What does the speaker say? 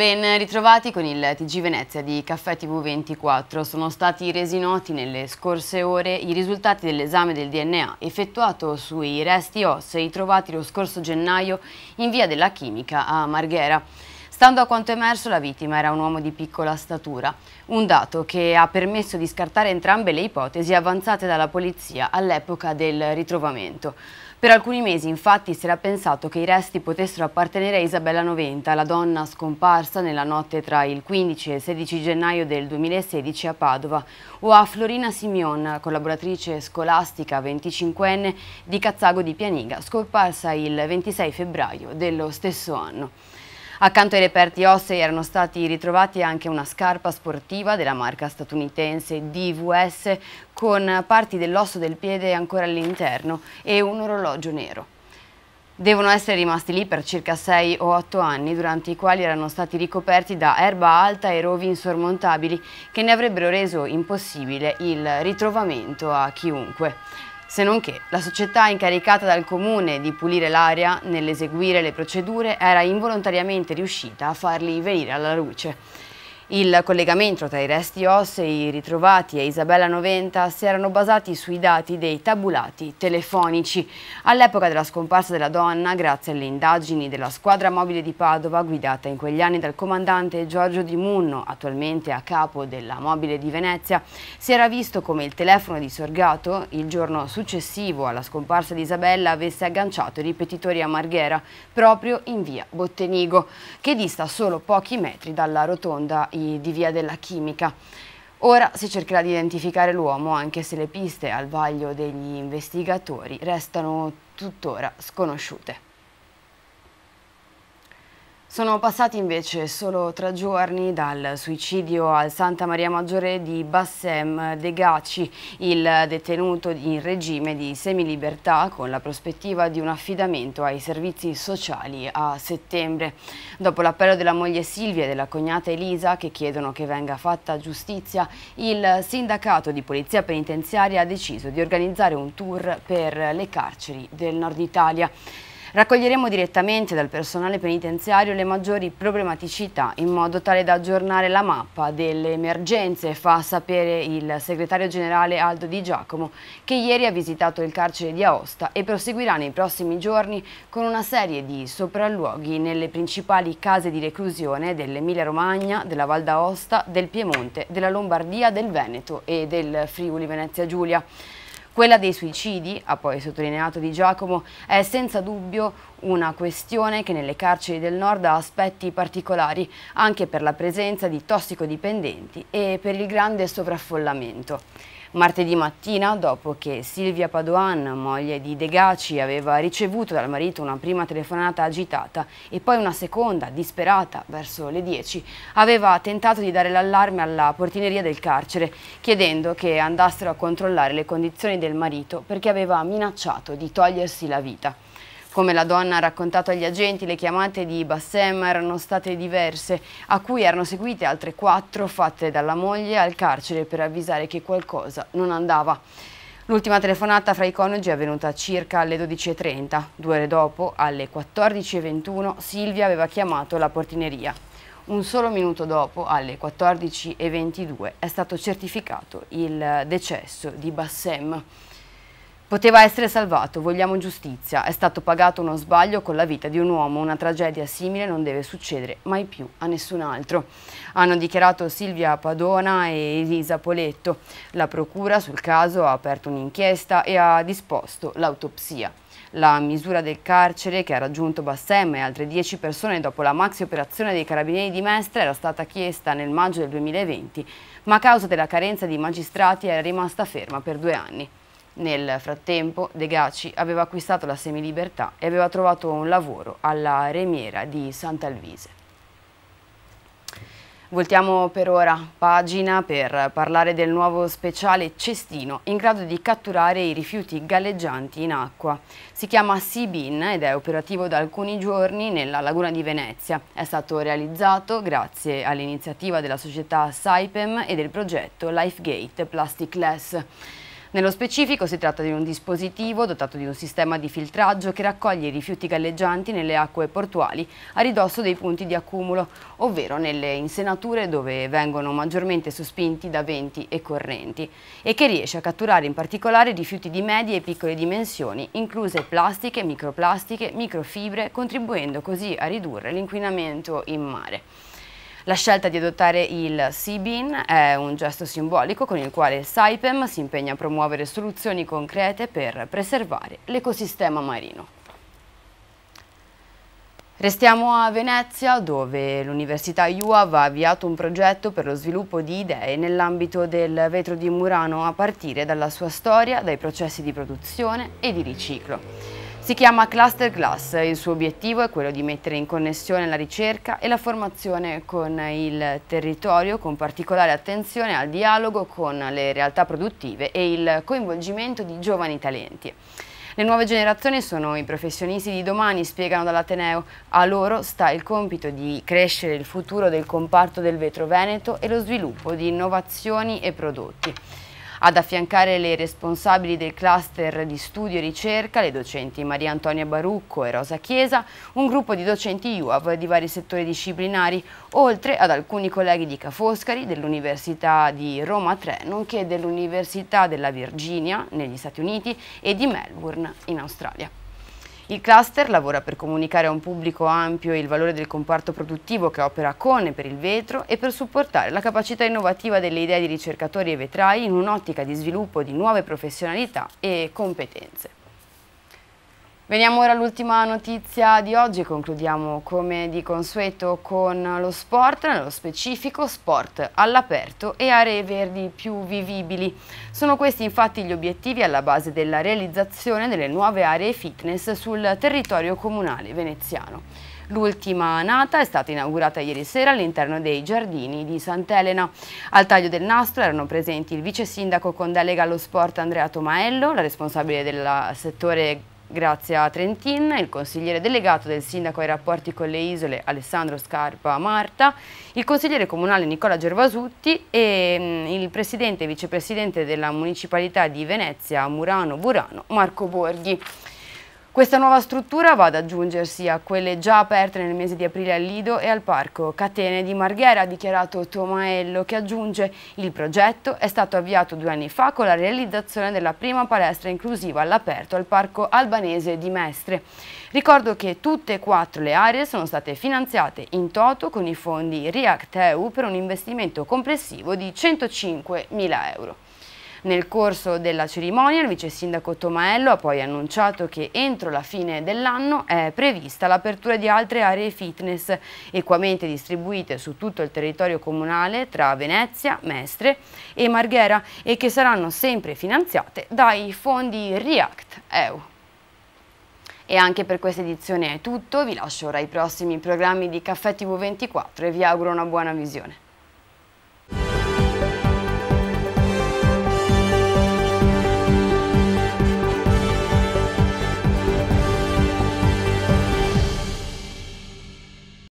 Ben ritrovati con il TG Venezia di Caffè TV24. Sono stati resi noti nelle scorse ore i risultati dell'esame del DNA effettuato sui resti ossei trovati lo scorso gennaio in via della Chimica a Marghera. Stando a quanto emerso, la vittima era un uomo di piccola statura, un dato che ha permesso di scartare entrambe le ipotesi avanzate dalla polizia all'epoca del ritrovamento. Per alcuni mesi infatti si era pensato che i resti potessero appartenere a Isabella Noventa, la donna scomparsa nella notte tra il 15 e il 16 gennaio del 2016 a Padova, o a Florina Simeon, collaboratrice scolastica 25enne di Cazzago di Pianiga, scomparsa il 26 febbraio dello stesso anno. Accanto ai reperti ossei erano stati ritrovati anche una scarpa sportiva della marca statunitense DVS con parti dell'osso del piede ancora all'interno e un orologio nero. Devono essere rimasti lì per circa 6 o 8 anni, durante i quali erano stati ricoperti da erba alta e rovi insormontabili che ne avrebbero reso impossibile il ritrovamento a chiunque se non che la società incaricata dal comune di pulire l'area nell'eseguire le procedure era involontariamente riuscita a farli venire alla luce. Il collegamento tra i resti ossei ritrovati e Isabella Noventa si erano basati sui dati dei tabulati telefonici. All'epoca della scomparsa della donna, grazie alle indagini della squadra mobile di Padova, guidata in quegli anni dal comandante Giorgio Di Munno, attualmente a capo della mobile di Venezia, si era visto come il telefono di Sorgato, il giorno successivo alla scomparsa di Isabella, avesse agganciato i ripetitori a Marghera, proprio in via Bottenigo, che dista solo pochi metri dalla rotonda di Via della Chimica. Ora si cercherà di identificare l'uomo anche se le piste al vaglio degli investigatori restano tuttora sconosciute. Sono passati invece solo tre giorni dal suicidio al Santa Maria Maggiore di Bassem De Gaci, il detenuto in regime di semilibertà con la prospettiva di un affidamento ai servizi sociali a settembre. Dopo l'appello della moglie Silvia e della cognata Elisa che chiedono che venga fatta giustizia, il sindacato di polizia penitenziaria ha deciso di organizzare un tour per le carceri del nord Italia. Raccoglieremo direttamente dal personale penitenziario le maggiori problematicità in modo tale da aggiornare la mappa delle emergenze, fa sapere il segretario generale Aldo Di Giacomo che ieri ha visitato il carcere di Aosta e proseguirà nei prossimi giorni con una serie di sopralluoghi nelle principali case di reclusione dell'Emilia Romagna, della Val d'Aosta, del Piemonte, della Lombardia, del Veneto e del Friuli Venezia Giulia. Quella dei suicidi, ha poi sottolineato Di Giacomo, è senza dubbio una questione che nelle carceri del nord ha aspetti particolari, anche per la presenza di tossicodipendenti e per il grande sovraffollamento. Martedì mattina, dopo che Silvia Padoan, moglie di Degaci, aveva ricevuto dal marito una prima telefonata agitata e poi una seconda, disperata, verso le 10, aveva tentato di dare l'allarme alla portineria del carcere, chiedendo che andassero a controllare le condizioni del marito perché aveva minacciato di togliersi la vita. Come la donna ha raccontato agli agenti, le chiamate di Bassem erano state diverse, a cui erano seguite altre quattro fatte dalla moglie al carcere per avvisare che qualcosa non andava. L'ultima telefonata fra i coniugi è avvenuta circa alle 12.30. Due ore dopo, alle 14.21, Silvia aveva chiamato la portineria. Un solo minuto dopo, alle 14.22, è stato certificato il decesso di Bassem. Poteva essere salvato, vogliamo giustizia, è stato pagato uno sbaglio con la vita di un uomo, una tragedia simile non deve succedere mai più a nessun altro. Hanno dichiarato Silvia Padona e Elisa Poletto. La procura sul caso ha aperto un'inchiesta e ha disposto l'autopsia. La misura del carcere che ha raggiunto Bassem e altre 10 persone dopo la maxi operazione dei carabinieri di Mestre era stata chiesta nel maggio del 2020, ma a causa della carenza di magistrati era rimasta ferma per due anni. Nel frattempo De Gaci aveva acquistato la semilibertà e aveva trovato un lavoro alla remiera di Sant'Alvise. Voltiamo per ora pagina per parlare del nuovo speciale cestino in grado di catturare i rifiuti galleggianti in acqua. Si chiama Sibin ed è operativo da alcuni giorni nella laguna di Venezia. È stato realizzato grazie all'iniziativa della società Saipem e del progetto Lifegate Plastic Less. Nello specifico si tratta di un dispositivo dotato di un sistema di filtraggio che raccoglie i rifiuti galleggianti nelle acque portuali a ridosso dei punti di accumulo, ovvero nelle insenature dove vengono maggiormente sospinti da venti e correnti e che riesce a catturare in particolare rifiuti di medie e piccole dimensioni, incluse plastiche, microplastiche, microfibre, contribuendo così a ridurre l'inquinamento in mare. La scelta di adottare il SIBIN è un gesto simbolico con il quale il SAIPEM si impegna a promuovere soluzioni concrete per preservare l'ecosistema marino. Restiamo a Venezia dove l'Università IUAV ha avviato un progetto per lo sviluppo di idee nell'ambito del vetro di Murano a partire dalla sua storia, dai processi di produzione e di riciclo. Si chiama Cluster Glass, il suo obiettivo è quello di mettere in connessione la ricerca e la formazione con il territorio, con particolare attenzione al dialogo con le realtà produttive e il coinvolgimento di giovani talenti. Le nuove generazioni sono i professionisti di domani, spiegano dall'Ateneo. A loro sta il compito di crescere il futuro del comparto del vetro veneto e lo sviluppo di innovazioni e prodotti. Ad affiancare le responsabili del cluster di studio e ricerca, le docenti Maria Antonia Barucco e Rosa Chiesa, un gruppo di docenti UAV di vari settori disciplinari, oltre ad alcuni colleghi di Ca' Foscari, dell'Università di Roma 3, nonché dell'Università della Virginia negli Stati Uniti e di Melbourne in Australia. Il cluster lavora per comunicare a un pubblico ampio il valore del comparto produttivo che opera con e per il vetro e per supportare la capacità innovativa delle idee di ricercatori e vetrai in un'ottica di sviluppo di nuove professionalità e competenze. Veniamo ora all'ultima notizia di oggi e concludiamo come di consueto con lo sport, nello specifico sport all'aperto e aree verdi più vivibili. Sono questi infatti gli obiettivi alla base della realizzazione delle nuove aree fitness sul territorio comunale veneziano. L'ultima nata è stata inaugurata ieri sera all'interno dei giardini di Sant'Elena. Al taglio del nastro erano presenti il vice sindaco con delega allo sport Andrea Tomaello, la responsabile del settore Grazie a Trentin, il consigliere delegato del sindaco ai rapporti con le isole Alessandro Scarpa Marta, il consigliere comunale Nicola Gervasutti e mm, il presidente e vicepresidente della municipalità di Venezia Murano Burano Marco Borghi. Questa nuova struttura va ad aggiungersi a quelle già aperte nel mese di aprile al Lido e al Parco Catene di Marghera, ha dichiarato Tomaello, che aggiunge il progetto è stato avviato due anni fa con la realizzazione della prima palestra inclusiva all'aperto al Parco Albanese di Mestre. Ricordo che tutte e quattro le aree sono state finanziate in toto con i fondi react eu per un investimento complessivo di 105.000 euro. Nel corso della cerimonia il vice sindaco Tomaello ha poi annunciato che entro la fine dell'anno è prevista l'apertura di altre aree fitness equamente distribuite su tutto il territorio comunale tra Venezia, Mestre e Marghera e che saranno sempre finanziate dai fondi REACT EU. E anche per questa edizione è tutto, vi lascio ora i prossimi programmi di Caffè TV24 e vi auguro una buona visione.